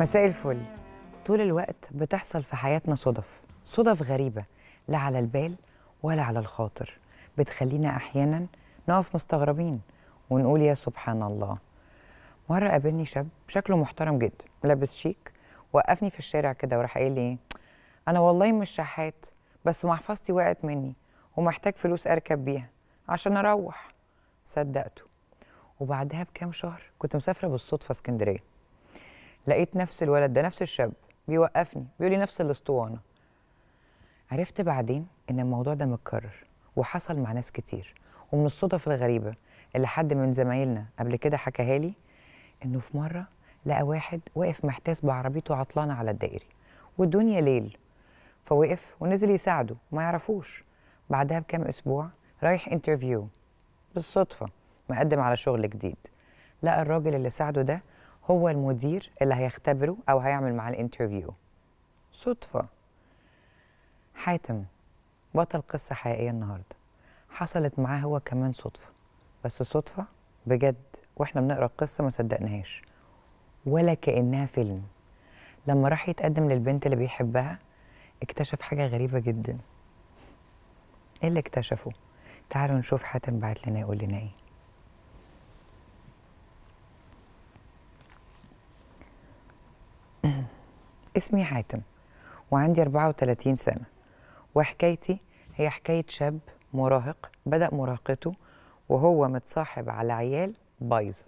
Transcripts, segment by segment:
مساء الفل طول الوقت بتحصل في حياتنا صدف صدف غريبة لا على البال ولا على الخاطر بتخلينا أحيانا نقف مستغربين ونقول يا سبحان الله مرة قابلني شاب شكله محترم جدا لابس شيك وقفني في الشارع كده وراح قايل لي إيه؟ أنا والله مش شحات بس محفظتي وقعت مني ومحتاج فلوس أركب بيها عشان أروح صدقته وبعدها بكام شهر كنت مسافرة بالصدفة اسكندرية لقيت نفس الولد ده نفس الشاب بيوقفني بيقول لي نفس الاسطوانه عرفت بعدين ان الموضوع ده متكرر وحصل مع ناس كتير ومن الصدف الغريبه اللي حد من زمايلنا قبل كده حكاها لي انه في مره لقى واحد واقف محتاس بعربيته عطلانه على الدائري والدنيا ليل فوقف ونزل يساعده ما يعرفوش بعدها بكام اسبوع رايح انترفيو بالصدفه مقدم على شغل جديد لقى الراجل اللي ساعده ده هو المدير اللي هيختبره او هيعمل معاه الانترفيو صدفه حاتم بطل قصه حقيقيه النهارده حصلت معاه هو كمان صدفه بس صدفه بجد واحنا بنقرا القصه ما صدقناهاش ولا كانها فيلم لما راح يتقدم للبنت اللي بيحبها اكتشف حاجه غريبه جدا ايه اللي اكتشفه تعالوا نشوف حاتم بعت لنا يقول لنا ايه اسمي حاتم وعندي 34 سنة وحكايتي هي حكاية شاب مراهق بدأ مراهقته وهو متصاحب على عيال بايظة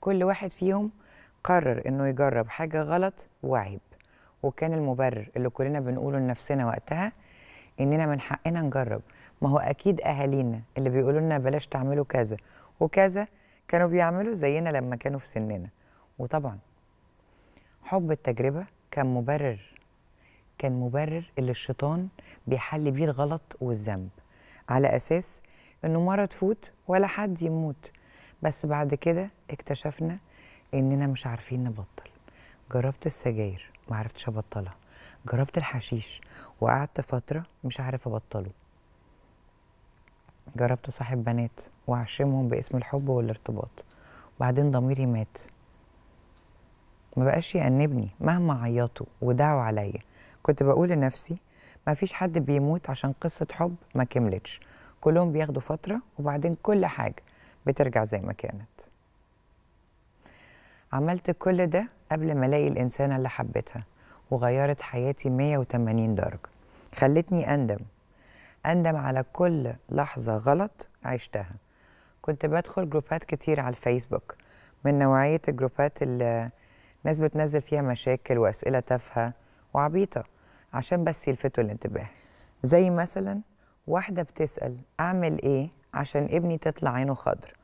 كل واحد فيهم قرر إنه يجرب حاجة غلط وعيب وكان المبرر اللي كلنا بنقوله لنفسنا وقتها إننا من حقنا نجرب ما هو أكيد أهالينا اللي بيقولوا لنا بلاش تعملوا كذا وكذا كانوا بيعملوا زينا لما كانوا في سننا وطبعا حب التجربة كان مبرر كان مبرر اللي الشيطان بيحل بيه الغلط والذنب على اساس انه مره تفوت ولا حد يموت بس بعد كده اكتشفنا اننا مش عارفين نبطل جربت السجاير ما عرفتش ابطلها جربت الحشيش وقعدت فتره مش عارف ابطله جربت صاحب بنات وعشمهم باسم الحب والارتباط وبعدين ضميري مات ما بقاش يأنبني مهما عيطوا ودعوا عليا كنت بقول لنفسي ما فيش حد بيموت عشان قصة حب ما كملتش كلهم بياخدوا فترة وبعدين كل حاجة بترجع زي ما كانت عملت كل ده قبل ما الاقي الإنسانة اللي حبيتها وغيرت حياتي 180 درجة خلتني أندم أندم على كل لحظة غلط عشتها كنت بدخل جروبات كتير على الفيسبوك من نوعية الجروبات اللي ناس بتنزل فيها مشاكل واسئله تافهه وعبيطه عشان بس يلفتوا الانتباه زي مثلا واحده بتسال اعمل ايه عشان ابني تطلع عينه خضر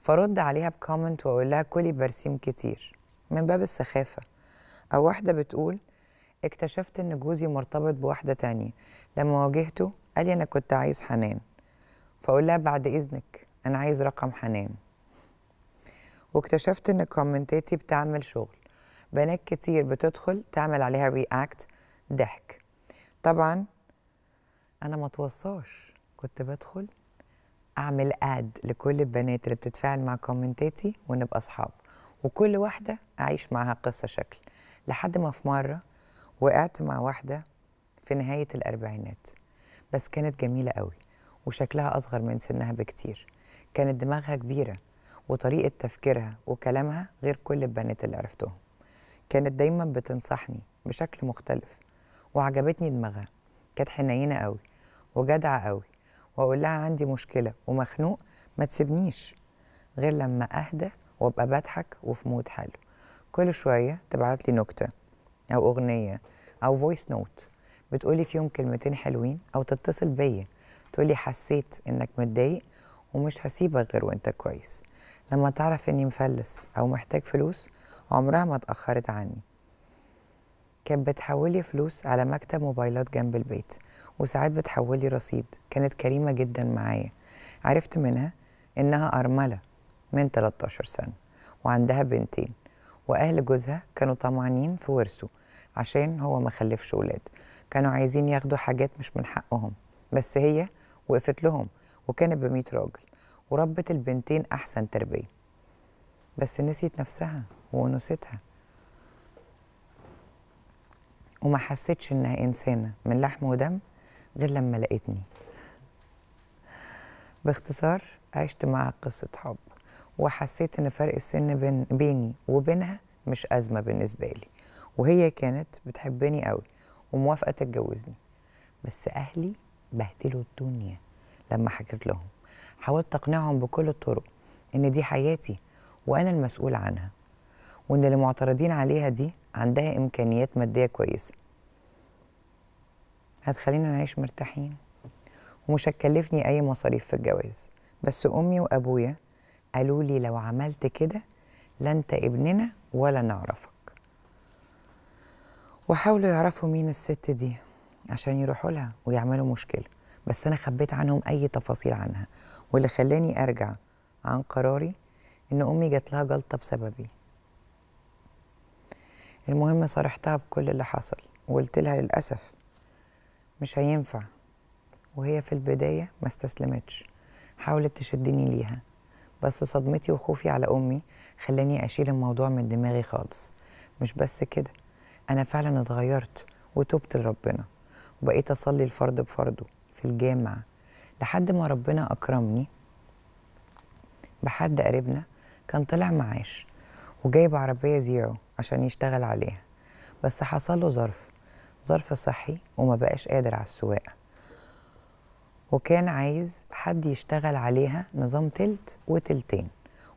فرد عليها بكومنت واقول لها كلي برسيم كتير من باب السخافه او واحده بتقول اكتشفت ان جوزي مرتبط بواحده تانية لما واجهته قال لي انا كنت عايز حنان فاقول لها بعد اذنك انا عايز رقم حنان واكتشفت ان كومنتاتي بتعمل شغل بنات كتير بتدخل تعمل عليها رياكت ضحك طبعا انا ما توصاش كنت بدخل اعمل اد لكل البنات اللي بتتفاعل مع كومنتاتي ونبقى اصحاب وكل واحده اعيش معاها قصه شكل لحد ما في مره وقعت مع واحده في نهايه الاربعينات بس كانت جميله قوي وشكلها اصغر من سنها بكتير كانت دماغها كبيره وطريقه تفكيرها وكلامها غير كل البنات اللي عرفتهم كانت دايما بتنصحني بشكل مختلف وعجبتني دماغها كانت حنينه قوي وجدعه قوي واقول لها عندي مشكله ومخنوق ما تسيبنيش غير لما اهدى وابقى بضحك وفي مود حلو كل شويه تبعت لي نكته او اغنيه او فويس نوت بتقولي فيهم كلمتين حلوين او تتصل بيا تقولي حسيت انك متضايق ومش هسيبك غير وانت كويس لما تعرف إني مفلس أو محتاج فلوس عمرها ما اتأخرت عني كانت بتحولي فلوس على مكتب موبايلات جنب البيت وساعات بتحولي رصيد كانت كريمة جدا معايا عرفت منها إنها أرملة من 13 سنة وعندها بنتين وأهل جوزها كانوا طمعانين في ورثه عشان هو ما خلفش ولاد كانوا عايزين ياخدوا حاجات مش من حقهم بس هي وقفت لهم وكانت بميت راجل وربت البنتين أحسن تربية بس نسيت نفسها وأنوثتها وما حسيتش إنها إنسانة من لحم ودم غير لما لقيتني باختصار عشت مع قصة حب وحسيت إن فرق السن بين بيني وبينها مش أزمة بالنسبة لي وهي كانت بتحبني قوي وموافقة تتجوزني بس أهلي بهدلوا الدنيا لما حكيت لهم حاولت أقنعهم بكل الطرق إن دي حياتي وأنا المسؤول عنها وإن اللي معترضين عليها دي عندها إمكانيات مادية كويسة هتخلينا نعيش مرتاحين ومش هتكلفني أي مصاريف في الجواز بس أمي وأبويا قالوا لي لو عملت كده لا أنت ابننا ولا نعرفك وحاولوا يعرفوا مين الست دي عشان يروحوا لها ويعملوا مشكله بس أنا خبيت عنهم أي تفاصيل عنها واللي خلاني أرجع عن قراري إن أمي جات لها جلطة بسببي المهم صارحتها بكل اللي حصل وقلت لها للأسف مش هينفع وهي في البداية ما استسلمتش حاولت تشدني ليها بس صدمتي وخوفي على أمي خلاني أشيل الموضوع من دماغي خالص مش بس كده أنا فعلا اتغيرت وتوبت لربنا وبقيت أصلي الفرد بفرضه في الجامعة لحد ما ربنا أكرمني بحد قريبنا كان طلع معاش وجايب عربية زيرو عشان يشتغل عليها بس حصل له ظرف ظرف صحي وما بقاش قادر على السواقة وكان عايز حد يشتغل عليها نظام تلت وتلتين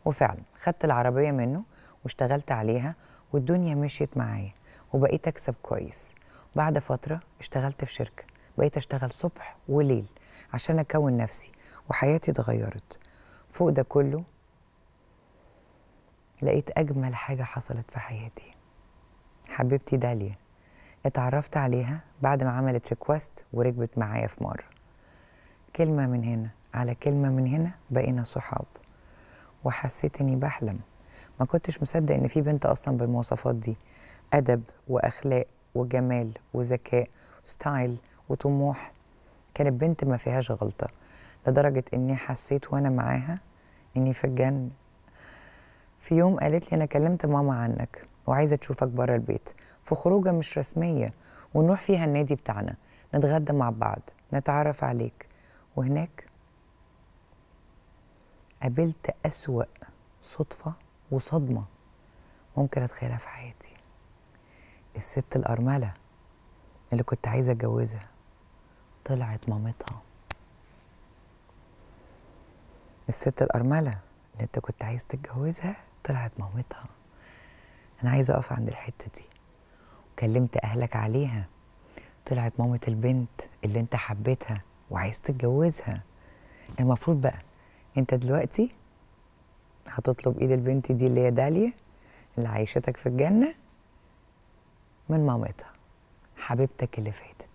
وفعلا خدت العربية منه واشتغلت عليها والدنيا مشيت معايا وبقيت أكسب كويس بعد فترة اشتغلت في شركة بقيت اشتغل صبح وليل عشان اكون نفسي وحياتي اتغيرت فوق ده كله لقيت اجمل حاجه حصلت في حياتي حبيبتي داليا اتعرفت عليها بعد ما عملت ريكوست وركبت معايا في مره كلمه من هنا على كلمه من هنا بقينا صحاب وحسيت اني بحلم ما كنتش مصدق ان في بنت اصلا بالمواصفات دي ادب واخلاق وجمال وذكاء ستايل وطموح كانت بنت ما فيهاش غلطه لدرجه اني حسيت وانا معاها اني في الجنه في يوم قالت لي انا كلمت ماما عنك وعايزه تشوفك بره البيت في خروجه مش رسميه ونروح فيها النادي بتاعنا نتغدى مع بعض نتعرف عليك وهناك قابلت أسوأ صدفة وصدمة ممكن أتخيلها في حياتي الست الأرملة اللي كنت عايزة أتجوزها طلعت مامتها الست الأرملة اللي انت كنت عايز تتجوزها طلعت مامتها أنا عايزة أقف عند الحتة دي وكلمت أهلك عليها طلعت مامة البنت اللي انت حبيتها وعايز تتجوزها المفروض بقى انت دلوقتي هتطلب ايد البنت دي اللي هي داليا اللي عايشتك في الجنة من مامتها حبيبتك اللي فاتت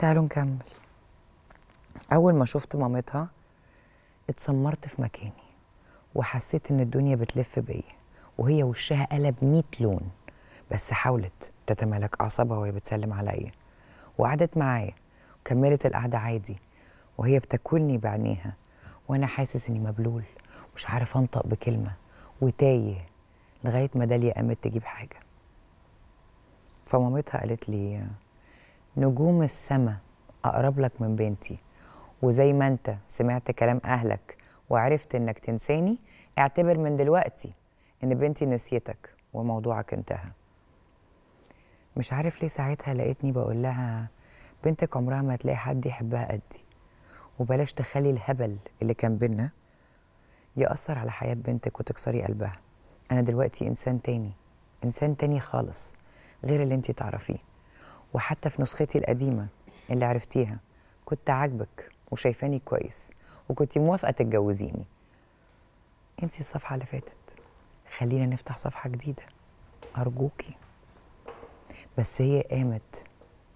تعالوا نكمل أول ما شفت مامتها اتسمرت في مكاني وحسيت إن الدنيا بتلف بيا وهي وشها قلب 100 لون بس حاولت تتمالك أعصابها وهي بتسلم عليا وقعدت معايا وكملت القعدة عادي وهي بتاكلني بعينيها وأنا حاسس إني مبلول مش عارف أنطق بكلمة وتايه لغاية ما داليا قامت تجيب حاجة فمامتها قالت لي نجوم السما أقرب لك من بنتي وزي ما أنت سمعت كلام أهلك وعرفت إنك تنساني اعتبر من دلوقتي إن بنتي نسيتك وموضوعك انتهى مش عارف ليه ساعتها لقيتني بقول لها بنتك عمرها ما تلاقي حد يحبها قدي وبلاش تخلي الهبل اللي كان بينا يأثر على حياة بنتك وتكسري قلبها أنا دلوقتي إنسان تاني إنسان تاني خالص غير اللي أنت تعرفيه وحتى في نسختي القديمه اللي عرفتيها كنت عاجبك وشايفاني كويس وكنت موافقه تتجوزيني انسي الصفحه اللي فاتت خلينا نفتح صفحه جديده ارجوكي بس هي قامت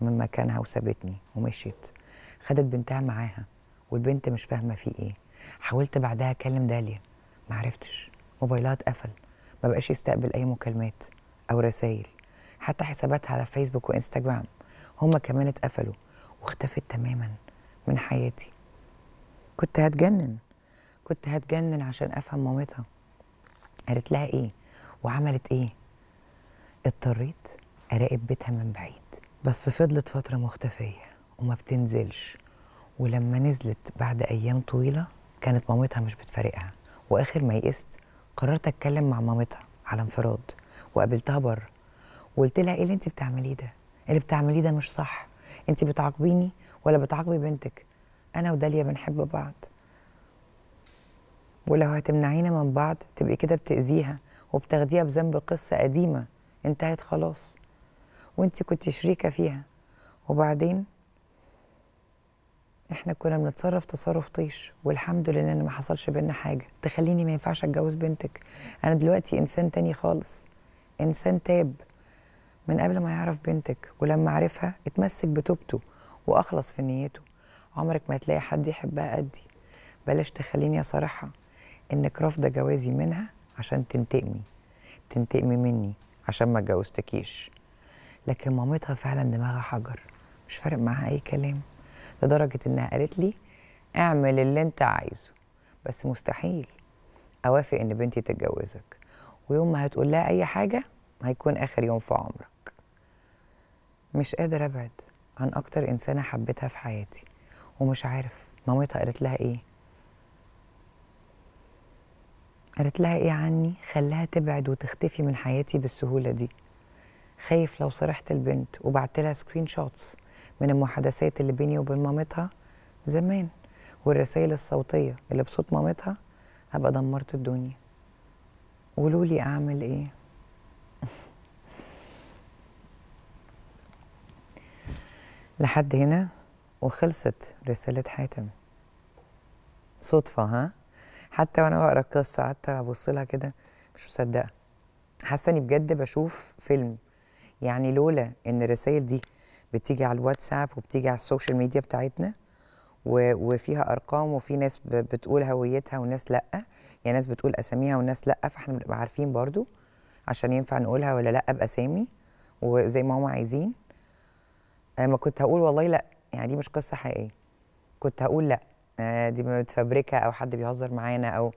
من مكانها وسابتني ومشيت خدت بنتها معاها والبنت مش فاهمه في ايه حاولت بعدها اكلم داليا معرفتش موبايلها اتقفل مبقاش يستقبل اي مكالمات او رسايل حتى حساباتها على فيسبوك وانستجرام هما كمان اتقفلوا واختفت تماما من حياتي كنت هتجنن كنت هتجنن عشان افهم مامتها قالت لها ايه وعملت ايه اضطريت اراقب بيتها من بعيد بس فضلت فتره مختفيه وما بتنزلش ولما نزلت بعد ايام طويله كانت مامتها مش بتفارقها واخر ما يئست قررت اتكلم مع مامتها على انفراد وقابلتها بره وقلت لها ايه اللي انت بتعمليه ده اللي بتعمليه ده مش صح انت بتعاقبيني ولا بتعاقبي بنتك انا وداليا بنحب بعض ولو هتمنعينا من بعض تبقي كده بتاذيها وبتاخديها بذنب قصه قديمه انتهت خلاص وانت كنت شريكه فيها وبعدين احنا كنا بنتصرف تصرف طيش والحمد لله ان ما حصلش بينا حاجه تخليني ما ينفعش اتجوز بنتك انا دلوقتي انسان تاني خالص انسان تاب من قبل ما يعرف بنتك ولما عرفها اتمسك بتوبته واخلص في نيته عمرك ما هتلاقي حد يحبها قدي بلاش تخليني اصارحها انك رافضه جوازي منها عشان تنتقمي تنتقمي مني عشان ما اتجوزتكيش لكن مامتها فعلا دماغها حجر مش فارق معاها اي كلام لدرجه انها قالت لي اعمل اللي انت عايزه بس مستحيل اوافق ان بنتي تتجوزك ويوم ما هتقول لها اي حاجه هيكون اخر يوم في عمرك مش قادر ابعد عن اكتر انسانه حبيتها في حياتي ومش عارف مامتها قالت لها ايه قالت لها ايه عني خلاها تبعد وتختفي من حياتي بالسهوله دي خايف لو صرحت البنت وبعت لها سكرين شوتس من المحادثات اللي بيني وبين مامتها زمان والرسائل الصوتيه اللي بصوت مامتها هبقى دمرت الدنيا قولوا لي اعمل ايه لحد هنا وخلصت رسالة حاتم صدفة ها حتى وانا بقرا القصة قعدت ابص لها كده مش مصدقة حاسة اني بجد بشوف فيلم يعني لولا ان الرسائل دي بتيجي على الواتساب وبتيجي على السوشيال ميديا بتاعتنا وفيها ارقام وفي ناس بتقول هويتها وناس لا يعني ناس بتقول اساميها وناس لا فاحنا بنبقى عارفين برضو عشان ينفع نقولها ولا لا باسامي وزي ما هم عايزين آه، ما كنت هقول والله لا يعني دي مش قصه حقيقيه كنت هقول لا آه، دي متفبركه او حد بيهزر معانا او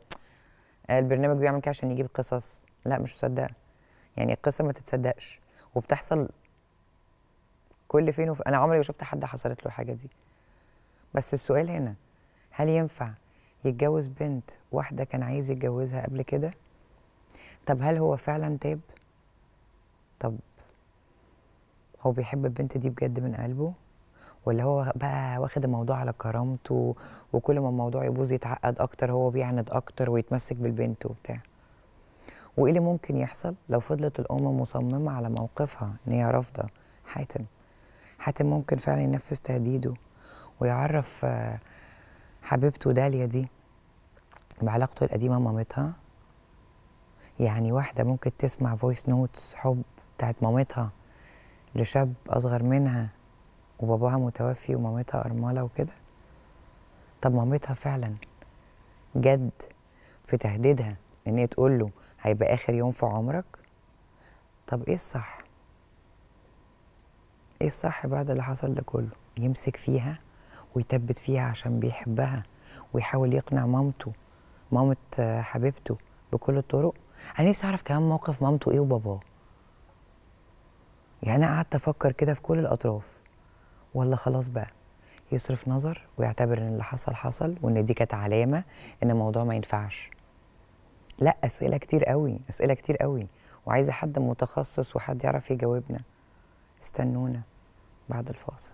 آه، البرنامج بيعمل كده عشان يجيب قصص لا مش مصدقه يعني القصه ما تتصدقش وبتحصل كل فين وفين انا عمري ما شفت حد حصلت له حاجه دي بس السؤال هنا هل ينفع يتجوز بنت واحده كان عايز يتجوزها قبل كده طب هل هو فعلا تاب طب هو بيحب البنت دي بجد من قلبه ولا هو بقى واخد الموضوع على كرامته وكل ما الموضوع يبوظ يتعقد اكتر هو بيعند اكتر ويتمسك بالبنت وبتاع وايه اللي ممكن يحصل لو فضلت الام مصممه على موقفها ان هي رافضه حاتم حاتم ممكن فعلا ينفذ تهديده ويعرف آه، حبيبته داليا دي بعلاقته القديمه مامتها يعني واحده ممكن تسمع فويس نوتس حب بتاعت مامتها لشاب أصغر منها وباباها متوفي ومامتها أرملة وكده طب مامتها فعلا جد في تهديدها إن هي تقول له هيبقى آخر يوم في عمرك طب إيه الصح؟ إيه الصح بعد اللي حصل ده كله؟ يمسك فيها ويثبت فيها عشان بيحبها ويحاول يقنع مامته مامة حبيبته بكل الطرق أنا نفسي أعرف كمان موقف مامته إيه وباباه يعني قعدت افكر كده في كل الاطراف ولا خلاص بقى يصرف نظر ويعتبر ان اللي حصل حصل وان دي كانت علامه ان الموضوع ما ينفعش لا اسئله كتير قوي اسئله كتير قوي وعايزه حد متخصص وحد يعرف يجاوبنا استنونا بعد الفاصل